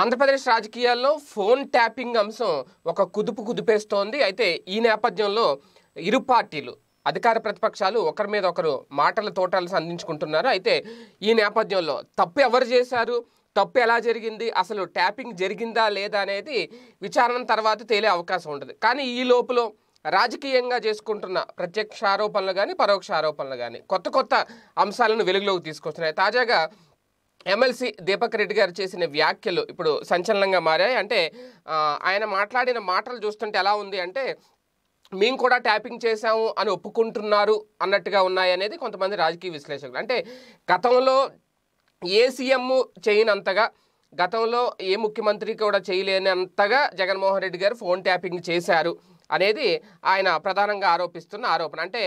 ఆంధ్రప్రదేశ్ రాజకీయాల్లో phone tapping అంశం ఒక కుదుపు కుదిపేస్తోంది అయితే ఈ నేపథ్యంలో ఇరు పార్టీలు అధికార ప్రతిపక్షాలు ఒకరి మీద ఒకరు మాటల తోటాలు అందించుకుంటున్నారు అయితే ఈ నేపథ్యంలో తప్పు ఎవరు చేశారు తప్పు ఎలా జరిగింది అసలు ట్యాపింగ్ జరిగిందా లేదా అనేది విచారణ తర్వాత తేలే అవకాశం ఉంటుంది కానీ ఈ లోపల రాజకీయంగా చేసుకుంటున్న ప్రత్యక్ష ఆరోపణలు కానీ పరోక్ష ఆరోపణలు కానీ కొత్త కొత్త అంశాలను వెలుగులోకి తీసుకొస్తున్నాయి తాజాగా ఎమ్మెల్సీ దీపక్ రెడ్డి గారు చేసిన వ్యాఖ్యలు ఇప్పుడు సంచలనంగా మారాయి అంటే ఆయన మాట్లాడిన మాటలు చూస్తుంటే ఎలా ఉంది అంటే మేము కూడా ట్యాపింగ్ చేశాము అని ఒప్పుకుంటున్నారు అన్నట్టుగా ఉన్నాయనేది కొంతమంది రాజకీయ విశ్లేషకులు అంటే గతంలో ఏ సీఎం చేయనంతగా గతంలో ఏ ముఖ్యమంత్రి కూడా చేయలేనంతగా జగన్మోహన్ రెడ్డి గారు ఫోన్ ట్యాపింగ్ చేశారు అనేది ఆయన ప్రధానంగా ఆరోపిస్తున్న ఆరోపణ అంటే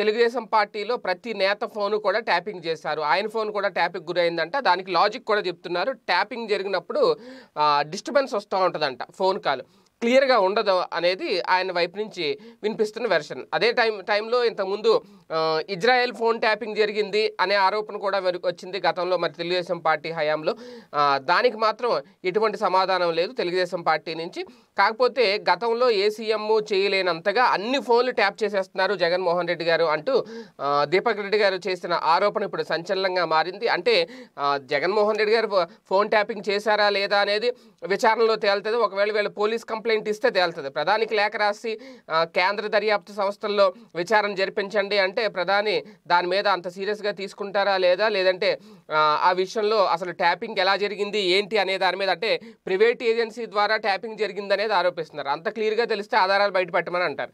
తెలుగుదేశం పార్టీలో ప్రతి నేత ఫోన్ కూడా ట్యాపింగ్ చేశారు ఆయన ఫోన్ కూడా ట్యాపింగ్ గురైందంట దానికి లాజిక్ కూడా చెప్తున్నారు ట్యాపింగ్ జరిగినప్పుడు డిస్టర్బెన్స్ వస్తూ ఉంటుందంట ఫోన్ కాల్ క్లియర్గా ఉండదు అనేది ఆయన వైపు నుంచి వినిపిస్తున్న వెర్షన్ అదే టైం టైంలో ఇంతకుముందు ఇజ్రాయెల్ ఫోన్ ట్యాపింగ్ జరిగింది అనే ఆరోపణ కూడా వచ్చింది గతంలో మరి తెలుగుదేశం పార్టీ హయాంలో దానికి మాత్రం ఎటువంటి సమాధానం లేదు తెలుగుదేశం పార్టీ నుంచి కాకపోతే గతంలో ఏ సీఎం చేయలేనంతగా అన్ని ఫోన్లు ట్యాప్ చేసేస్తున్నారు జగన్మోహన్ రెడ్డి గారు అంటూ దీపక్ రెడ్డి గారు చేసిన ఆరోపణ ఇప్పుడు సంచలనంగా మారింది అంటే జగన్మోహన్ రెడ్డి గారు ఫోన్ ట్యాపింగ్ చేశారా లేదా అనేది విచారణలో తేలుతుంది ఒకవేళ వీళ్ళు పోలీస్ కంప్లైంట్ కంప్లైంట్ ఇస్తే తేలుతుంది ప్రధానికి లేఖ రాసి కేంద్ర దర్యాప్తు సంస్థల్లో విచారణ జరిపించండి అంటే ప్రధాని దాని మీద అంత సీరియస్గా తీసుకుంటారా లేదా లేదంటే ఆ విషయంలో అసలు ట్యాపింగ్ ఎలా జరిగింది ఏంటి అనే దాని మీద అంటే ప్రైవేట్ ఏజెన్సీ ద్వారా ట్యాపింగ్ జరిగిందనేది ఆరోపిస్తున్నారు అంత క్లియర్గా తెలిస్తే ఆధారాలు బయటపెట్టమని అంటారు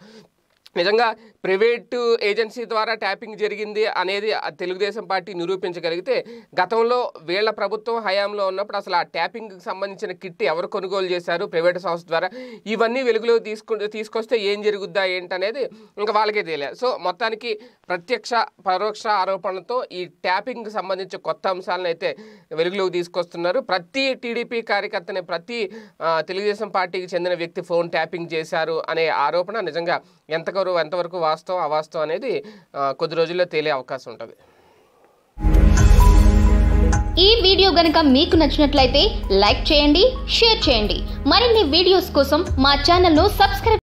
నిజంగా ప్రైవేటు ఏజెన్సీ ద్వారా ట్యాపింగ్ జరిగింది అనేది తెలుగుదేశం పార్టీ నిరూపించగలిగితే గతంలో వీళ్ళ ప్రభుత్వం హయాంలో ఉన్నప్పుడు అసలు ఆ ట్యాపింగ్కి సంబంధించిన కిట్ ఎవరు కొనుగోలు చేశారు ప్రైవేట్ సంస్థ ద్వారా ఇవన్నీ వెలుగులో తీసుకు తీసుకొస్తే ఏం జరుగుద్దా ఏంటనేది ఇంకా వాళ్ళకే తెలియదు సో మొత్తానికి ప్రత్యక్ష పరోక్ష ఆరోపణలతో ఈ ట్యాపింగ్కి సంబంధించిన కొత్త అంశాలను అయితే వెలుగులోకి తీసుకొస్తున్నారు ప్రతి టీడీపీ కార్యకర్తని ప్రతి తెలుగుదేశం పార్టీకి చెందిన వ్యక్తి ఫోన్ ట్యాపింగ్ చేశారు అనే ఆరోపణ నిజంగా ఎంతగా ఎంతవరకు ఎంతవరకు వాస్తవం అవాస్తవం అనేది కొద్ది రోజుల్లో తేలే అవకాశం ఉంటుంది ఈ వీడియో గనక మీకు నచ్చినట్లయితే లైక్ చేయండి షేర్ చేయండి మరిన్ని వీడియోస్ కోసం మా ను సబ్స్క్రైబ్